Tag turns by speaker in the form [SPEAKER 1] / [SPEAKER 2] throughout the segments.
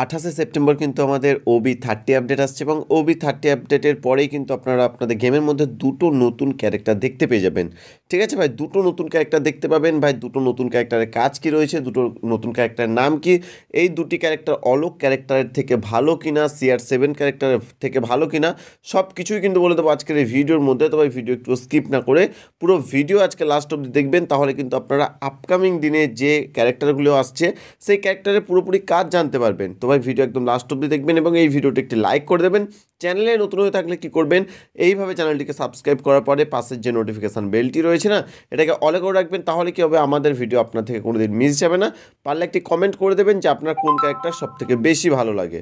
[SPEAKER 1] আঠাশে সেপ্টেম্বর কিন্তু আমাদের ওবি থার্টি আপডেট আসছে এবং ওবি থার্টি আপডেটের পরেই কিন্তু আপনারা আপনাদের গেমের মধ্যে দুটো নতুন ক্যারেক্টার দেখতে পেয়ে যাবেন ঠিক আছে ভাই দুটো নতুন ক্যারেক্টার দেখতে পাবেন ভাই দুটো নতুন ক্যারেক্টারের কাজ কি রয়েছে দুটো নতুন ক্যারেক্টারের নাম কি এই দুটি ক্যারেক্টার অলোক ক্যারেক্টারের থেকে ভালো কিনা সিআর সেভেন ক্যারেক্টারের থেকে ভালো কিনা সব কিছুই কিন্তু বলে দেবো আজকের এই ভিডিওর মধ্যে তো ভাই ভিডিও একটু স্কিপ না করে পুরো ভিডিও আজকে লাস্ট অব্দি দেখবেন তাহলে কিন্তু আপনারা আপকামিং দিনে যে ক্যারেক্টারগুলো আসছে সেই ক্যারেক্টারের পুরোপুরি কাজ জানতে পারবেন পারবেন তো ভাই ভিডিও একদম লাস্ট অব্দি দেখবেন এবং এই ভিডিওটি একটি লাইক করে দেবেন চ্যানেলে নতুন হয়ে থাকলে কি করবেন এইভাবে চ্যানেলটিকে সাবস্ক্রাইব করার পরে পাশের যে নোটিফিকেশান বেলটি রয়েছে না এটাকে অলে করে রাখবেন তাহলে কি হবে আমাদের ভিডিও আপনার থেকে কোনো দিন মিস যাবে না পারলে একটি কমেন্ট করে দেবেন যে আপনার কোন ক্যারেক্টার সবথেকে বেশি ভালো লাগে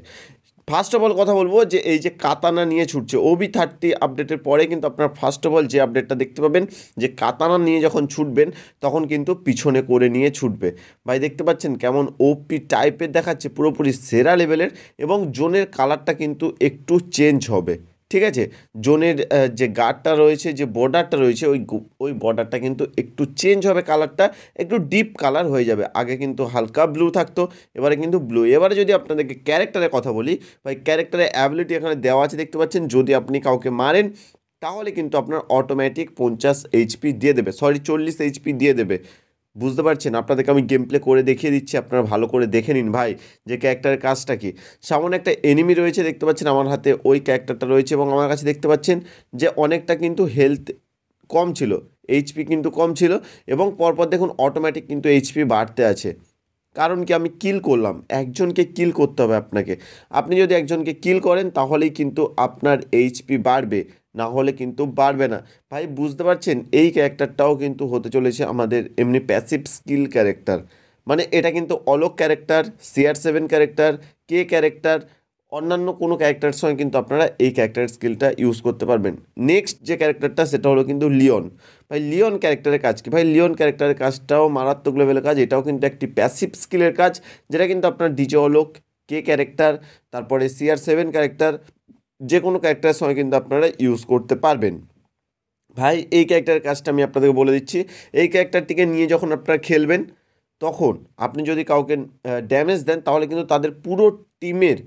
[SPEAKER 1] ফার্স্ট অফ অল কথা বলবো যে এই যে কাতানা নিয়ে ছুটছে ওবি থার্টি আপডেটের পরে কিন্তু আপনার ফার্স্ট অফ অল যে আপডেটটা দেখতে পাবেন যে কাতানা নিয়ে যখন ছুটবেন তখন কিন্তু পিছনে করে নিয়ে ছুটবে ভাই দেখতে পাচ্ছেন কেমন ওপি টাইপের দেখাচ্ছে পুরোপুরি সেরা লেভেলের এবং জোনের কালারটা কিন্তু একটু চেঞ্জ হবে ঠিক আছে জোনের যে গার্ডটা রয়েছে যে বর্ডারটা রয়েছে ওই ওই বর্ডারটা কিন্তু একটু চেঞ্জ হবে কালারটা একটু ডিপ কালার হয়ে যাবে আগে কিন্তু হালকা ব্লু থাকতো এবারে কিন্তু ব্লু এবারে যদি আপনাদেরকে ক্যারেক্টারের কথা বলি ভাই ক্যারেক্টারের অ্যাবিলিটি এখানে দেওয়া আছে দেখতে পাচ্ছেন যদি আপনি কাউকে মারেন তাহলে কিন্তু আপনার অটোমেটিক পঞ্চাশ এইচপি দিয়ে দেবে সরি চল্লিশ এইচপি দিয়ে দেবে বুঝতে পারছেন আপনাদেরকে আমি গেম প্লে করে দেখিয়ে দিচ্ছি আপনারা ভালো করে দেখে নিন ভাই যে ক্যারেক্টারের কাজটা কি সামনে একটা এনিমি রয়েছে দেখতে পাচ্ছেন আমার হাতে ওই ক্যারেক্টারটা রয়েছে এবং আমার কাছে দেখতে পাচ্ছেন যে অনেকটা কিন্তু হেলথ কম ছিল এইচপি কিন্তু কম ছিল এবং পরপর দেখুন অটোমেটিক কিন্তু এইচপি বাড়তে আছে কারণ কি আমি কিল করলাম একজনকে কিল করতে হবে আপনাকে আপনি যদি একজনকে কিল করেন তাহলেই কিন্তু আপনার এইচপি বাড়বে না হলে কিন্তু বাড়বে না ভাই বুঝতে পারছেন এই ক্যারেক্টারটাও কিন্তু হতে চলেছে আমাদের এমনি প্যাসিভ স্কিল ক্যারেক্টার মানে এটা কিন্তু Alok character CR seven character কে ক্যারেক্টার অন্যান্য কোনো ক্যারেক্টার সঙ্গে কিন্তু আপনারা এই ক্যারেক্টার স্কিলটা ইউজ করতে পারবেন নেক্সট যে ক্যারেক্টারটা সেটা হলো কিন্তু লিওন ভাই লিওন ক্যারেক্টারের কাজ কি ভাই লিওন ক্যারেক্টারের কাজটাও মারাত্মক লেভেলের কাজ এটাও কিন্তু একটি প্যাসিভ স্কিলের কাজ যেটা কিন্তু আপনার ডিজে অলোক কে ক্যারেক্টার তারপরে সিআর সেভেন ক্যারেক্টার যে কোনো ক্যারেক্টারের সঙ্গে কিন্তু আপনারা ইউজ করতে পারবেন ভাই এই ক্যারেক্টারের কাজটা আমি আপনাদেরকে বলে দিচ্ছি এই ক্যারেক্টারটিকে নিয়ে যখন আপনারা খেলবেন তখন আপনি যদি কাউকে ড্যামেজ দেন তাহলে কিন্তু তাদের পুরো টিমের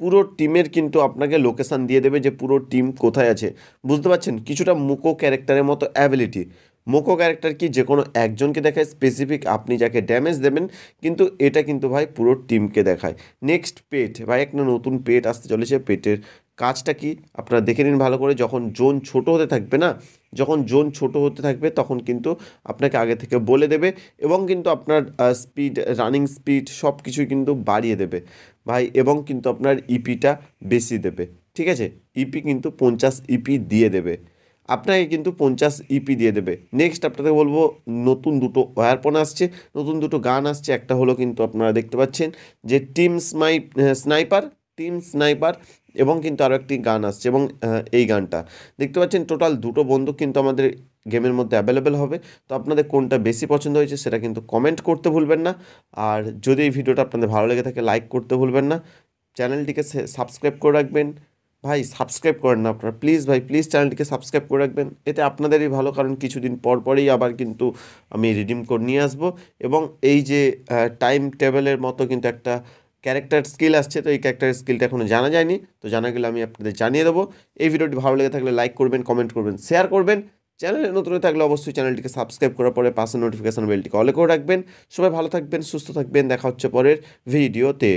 [SPEAKER 1] পুরো টিমের কিন্তু আপনাকে লোকেশান দিয়ে দেবে যে পুরো টিম কোথায় আছে বুঝতে পারছেন কিছুটা মুকো ক্যারেক্টারের মতো অ্যাবিলিটি মুকো ক্যারেক্টার কি যে কোনো একজনকে দেখায় স্পেসিফিক আপনি যাকে ড্যামেজ দেবেন কিন্তু এটা কিন্তু ভাই পুরো টিমকে দেখায় নেক্সট পেট ভাই একটা নতুন পেট আসতে চলেছে পেটের কাজটা কি আপনারা দেখে নিন ভালো করে যখন জোন ছোট হতে থাকবে না যখন জোন ছোট হতে থাকবে তখন কিন্তু আপনাকে আগে থেকে বলে দেবে এবং কিন্তু আপনার স্পিড রানিং স্পিড সব কিছুই কিন্তু বাড়িয়ে দেবে ভাই এবং কিন্তু আপনার ইপিটা e বেশি দেবে ঠিক আছে ইপি e কিন্তু পঞ্চাশ ইপি e দিয়ে দেবে আপনাকে কিন্তু পঞ্চাশ ইপি দিয়ে দেবে নেক্সট আপনাদের বলবো নতুন দুটো ওয়ারপন আসছে নতুন দুটো গান আসছে একটা হলো কিন্তু আপনারা দেখতে পাচ্ছেন যে টিম স্মাই স্নাইপার টিম স্নাইপার এবং কিন্তু আরও একটি গান আসছে এবং এই গানটা দেখতে পাচ্ছেন টোটাল দুটো বন্দুক কিন্তু আমাদের গেমের মধ্যে অ্যাভেলেবেল হবে তো আপনাদের কোনটা বেশি পছন্দ হয়েছে সেটা কিন্তু কমেন্ট করতে ভুলবেন না আর যদি এই ভিডিওটা আপনাদের ভালো লেগে থাকে লাইক করতে ভুলবেন না চ্যানেলটিকে সাবস্ক্রাইব করে রাখবেন ভাই সাবস্ক্রাইব করেন না আপনারা প্লিজ ভাই প্লিজ চ্যানেলটিকে সাবস্ক্রাইব করে রাখবেন এতে আপনাদেরই ভালো কারণ কিছুদিন পর পরেই আবার কিন্তু আমি রিডিম কোড নিয়ে আসবো এবং এই যে টাইম টেবিলের মতো কিন্তু একটা ক্যারেক্টার স্কিল আসছে তো এই ক্যারেক্টার স্কিলটা এখনও জানা যায়নি তো জানা গেলে আমি আপনাদের জানিয়ে দেবো এই ভিডিওটি ভালো লেগে থাকলে লাইক করবেন কমেন্ট করবেন শেয়ার করবেন চ্যানেলে নতুন থাকলে অবশ্যই চ্যানেলটিকে সাবস্ক্রাইব করার পরে পাশে নোটিফিকেশান বেলটিকে অলে করে রাখবেন সবাই ভালো থাকবেন সুস্থ থাকবেন দেখা হচ্ছে পরের ভিডিওতে